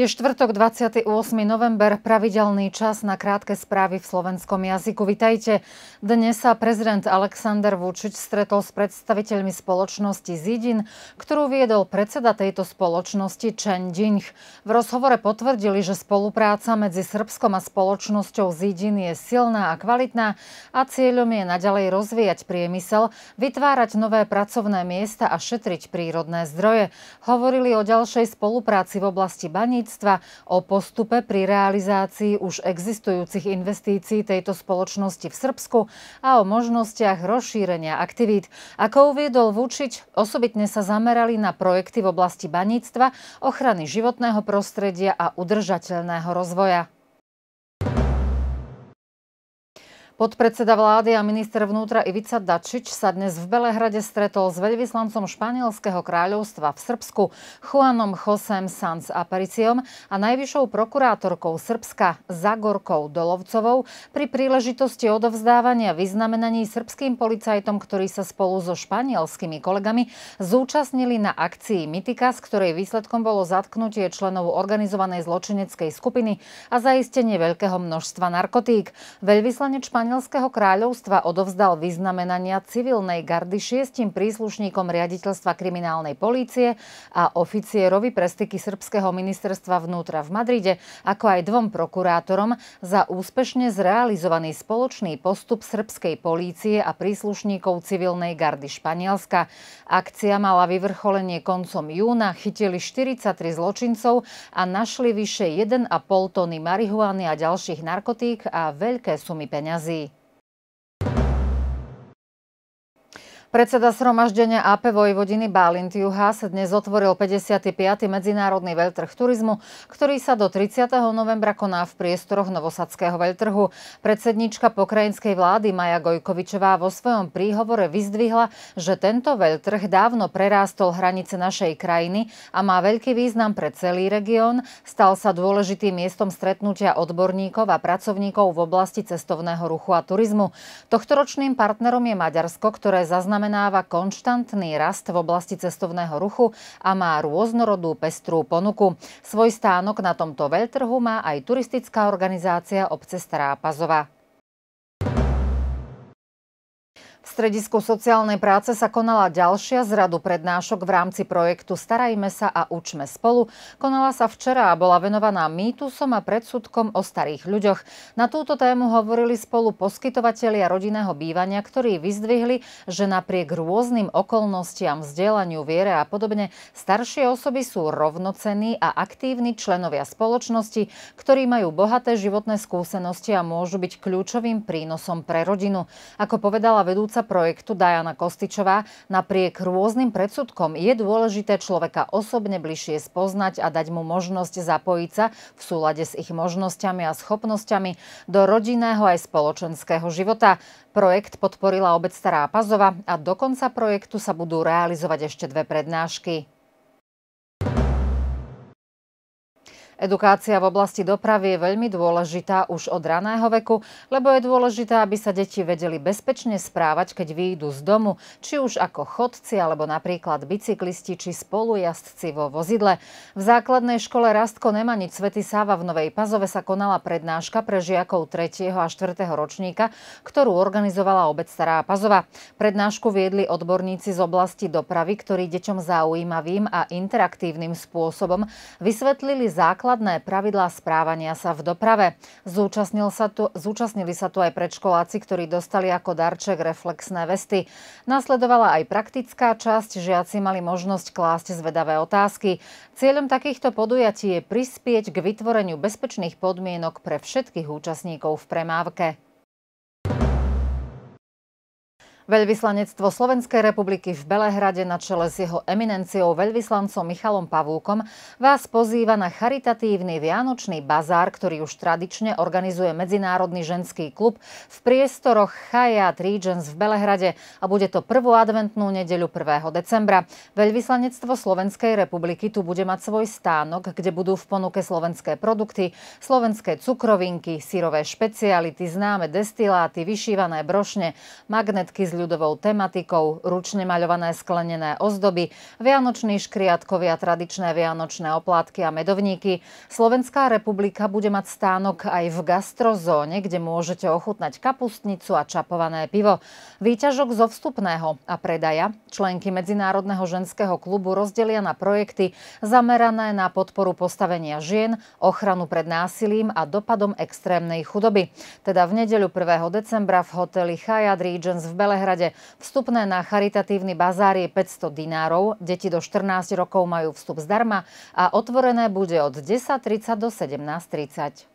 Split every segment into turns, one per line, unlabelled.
Je štvrtok 28. november, pravidelný čas na krátke správy v slovenskom jazyku. Vitajte. Dnes sa prezident Aleksandr Vučić stretol s predstaviteľmi spoločnosti Zidin, ktorú viedol predseda tejto spoločnosti Chen Dinh. V rozhovore potvrdili, že spolupráca medzi Srbskom a spoločnosťou Zidin je silná a kvalitná a cieľom je naďalej rozvíjať priemysel, vytvárať nové pracovné miesta a šetriť prírodné zdroje. Hovorili o ďalšej spolupráci v oblasti baníc vlastníctva. O postupe pri realizácii už existujúcich investícií tejto spoločnosti v Srbsku a o možnostiach rozšírenia aktivít. Ako uviedol Vučiť, osobitne sa zamerali na projekty v oblasti baníctva, ochrany životného prostredia a udržateľného rozvoja. Podpredseda vlády a minister vnútra Ivica Dačič sa dnes v Belehrade stretol s veľvyslancom Španielského kráľovstva v Srbsku Juanom Josem Sanz Apariciom a najvyššou prokurátorkou Srbska Zagorkou Dolovcovou pri príležitosti odovzdávania vyznamenaní srbským policajtom, ktorí sa spolu so španielskými kolegami zúčastnili na akcii Mitika, z ktorej výsledkom bolo zatknutie členov organizovanej zločineckej skupiny a zaistenie veľkého množstva narkotík. Veľvyslanec Španielského španielského kráľovstva odovzdal vyznamenania civilnej gardy šiestim príslušníkom riaditeľstva kriminálnej polície a oficierovi pre styky srbského ministerstva vnútra v Madride, ako aj dvom prokurátorom za úspešne zrealizovaný spoločný postup srbskej polície a príslušníkov civilnej gardy Španielska. Akcia mala vyvrcholenie koncom júna, chytili 43 zločincov a našli vyše 1,5 tony marihuany a ďalších narkotík a veľké sumy peňazí. Predseda sromaždenia AP Vojvodiny Bálint sa dnes otvoril 55. medzinárodný veľtrh turizmu, ktorý sa do 30. novembra koná v priestoroch Novosadského veľtrhu. Predsednička pokrajinskej vlády Maja Gojkovičová vo svojom príhovore vyzdvihla, že tento veľtrh dávno prerástol hranice našej krajiny a má veľký význam pre celý región, stal sa dôležitým miestom stretnutia odborníkov a pracovníkov v oblasti cestovného ruchu a turizmu. Tohtoročným partnerom je Maďarsko, ktoré zaznamená zaznamenáva konštantný rast v oblasti cestovného ruchu a má rôznorodú pestrú ponuku. Svoj stánok na tomto veľtrhu má aj turistická organizácia obce Stará Pazova. Stredisku sociálnej práce sa konala ďalšia z radu prednášok v rámci projektu Starajme sa a učme spolu. Konala sa včera a bola venovaná mýtusom a predsudkom o starých ľuďoch. Na túto tému hovorili spolu poskytovatelia rodinného bývania, ktorí vyzdvihli, že napriek rôznym okolnostiam, vzdelaniu, viere a podobne, staršie osoby sú rovnocenní a aktívni členovia spoločnosti, ktorí majú bohaté životné skúsenosti a môžu byť kľúčovým prínosom pre rodinu. Ako povedala vedúca projektu Diana Kostičová, napriek rôznym predsudkom je dôležité človeka osobne bližšie spoznať a dať mu možnosť zapojiť sa v súlade s ich možnosťami a schopnosťami do rodinného aj spoločenského života. Projekt podporila obec Stará Pazova a do konca projektu sa budú realizovať ešte dve prednášky. Edukácia v oblasti dopravy je veľmi dôležitá už od raného veku, lebo je dôležité, aby sa deti vedeli bezpečne správať, keď výjdu z domu, či už ako chodci, alebo napríklad bicyklisti, či spolujazdci vo vozidle. V základnej škole Rastko Nemanič Svety Sáva v Novej Pazove sa konala prednáška pre žiakov 3. a 4. ročníka, ktorú organizovala obec Stará Pazova. Prednášku viedli odborníci z oblasti dopravy, ktorí deťom zaujímavým a interaktívnym spôsobom vysvetlili základ základné pravidlá správania sa v doprave. Zúčastnil sa tu, zúčastnili sa tu aj predškoláci, ktorí dostali ako darček reflexné vesty. Nasledovala aj praktická časť, žiaci mali možnosť klásť zvedavé otázky. Cieľom takýchto podujatí je prispieť k vytvoreniu bezpečných podmienok pre všetkých účastníkov v premávke. Veľvyslanectvo Slovenskej republiky v Belehrade na čele s jeho eminenciou veľvyslancom Michalom Pavúkom vás pozýva na charitatívny vianočný bazár, ktorý už tradične organizuje Medzinárodný ženský klub v priestoroch Chaja Regions v Belehrade a bude to prvú adventnú nedeľu 1. decembra. Veľvyslanectvo Slovenskej republiky tu bude mať svoj stánok, kde budú v ponuke slovenské produkty, slovenské cukrovinky, sírové špeciality, známe destiláty, vyšívané brošne, magnetky z ľudovou tematikou, ručne maľované sklenené ozdoby, vianoční škriatkovia, tradičné vianočné oplátky a medovníky. Slovenská republika bude mať stánok aj v gastrozóne, kde môžete ochutnať kapustnicu a čapované pivo. Výťažok zo vstupného a predaja členky Medzinárodného ženského klubu rozdelia na projekty zamerané na podporu postavenia žien, ochranu pred násilím a dopadom extrémnej chudoby. Teda v nedeľu 1. decembra v hoteli Hyatt Regions v Belehrade Vinohrade. Vstupné na charitatívny bazár je 500 dinárov, deti do 14 rokov majú vstup zdarma a otvorené bude od 10.30 do 17.30.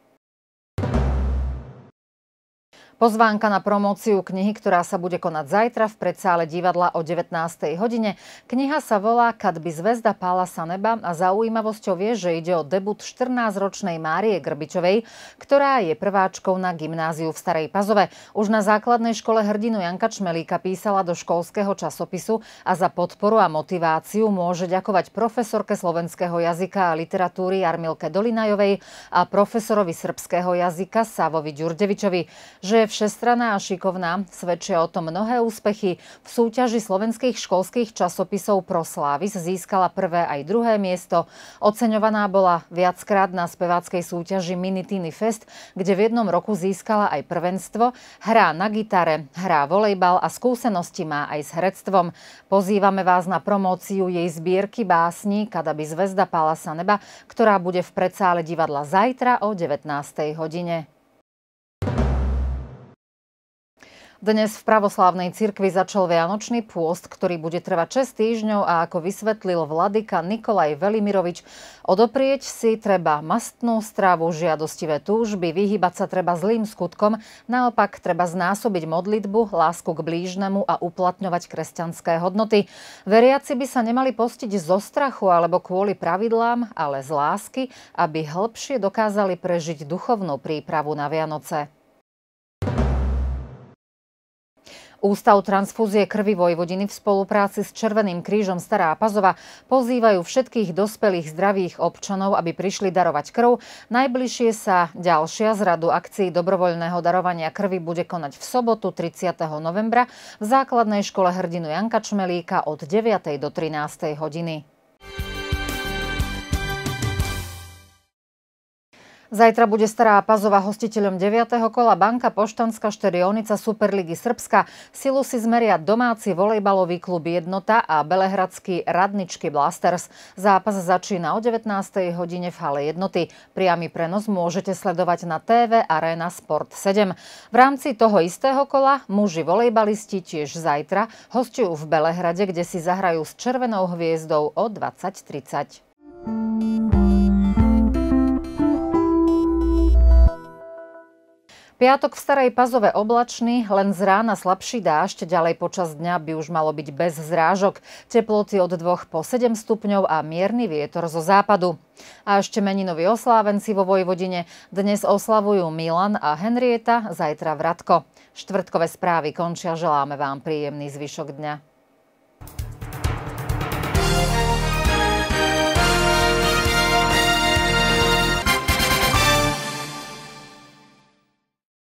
Pozvánka na promóciu knihy, ktorá sa bude konať zajtra v predsále divadla o 19. hodine. Kniha sa volá Kadby zväzda pála sa neba a zaujímavosťou je, že ide o debut 14-ročnej Márie Grbičovej, ktorá je prváčkou na gymnáziu v Starej Pazove. Už na základnej škole hrdinu Janka Čmelíka písala do školského časopisu a za podporu a motiváciu môže ďakovať profesorke slovenského jazyka a literatúry Armilke Dolinajovej a profesorovi srbského jazyka Savovi Ďurdevičovi, že v všestraná a šikovná, svedčia o tom mnohé úspechy. V súťaži slovenských školských časopisov pro Slávis získala prvé aj druhé miesto. Oceňovaná bola viackrát na speváckej súťaži Minitiny Fest, kde v jednom roku získala aj prvenstvo. Hrá na gitare, hrá volejbal a skúsenosti má aj s herectvom. Pozývame vás na promóciu jej zbierky básni Kadaby zväzda Palasa neba, ktorá bude v predsále divadla zajtra o 19. hodine. Dnes v pravoslávnej cirkvi začal Vianočný pôst, ktorý bude trvať 6 týždňov a ako vysvetlil vladyka Nikolaj Velimirovič, odoprieť si treba mastnú stravu, žiadostivé túžby, vyhybať sa treba zlým skutkom, naopak treba znásobiť modlitbu, lásku k blížnemu a uplatňovať kresťanské hodnoty. Veriaci by sa nemali postiť zo strachu alebo kvôli pravidlám, ale z lásky, aby hĺbšie dokázali prežiť duchovnú prípravu na Vianoce. Ústav transfúzie krvi Vojvodiny v spolupráci s Červeným krížom Stará Pazova pozývajú všetkých dospelých zdravých občanov, aby prišli darovať krv. Najbližšie sa ďalšia z radu akcií dobrovoľného darovania krvi bude konať v sobotu 30. novembra v základnej škole hrdinu Janka Čmelíka od 9. do 13. hodiny. Zajtra bude Stará Pazova hostiteľom 9. kola Banka Poštanská Šterionica Superligy Srbska. Silu si zmeria domáci volejbalový klub Jednota a belehradský Radničky Blasters. Zápas začína o 19. hodine v hale Jednoty. Priamy prenos môžete sledovať na TV Arena Sport 7. V rámci toho istého kola muži volejbalisti tiež zajtra hostujú v Belehrade, kde si zahrajú s Červenou hviezdou o 20.30. piatok v Starej Pazove oblačný, len z rána slabší dážď, ďalej počas dňa by už malo byť bez zrážok. Teploty od 2 po 7 stupňov a mierny vietor zo západu. A ešte meninoví oslávenci vo Vojvodine dnes oslavujú Milan a Henrieta, zajtra Vratko. Štvrtkové správy končia, želáme vám príjemný zvyšok dňa.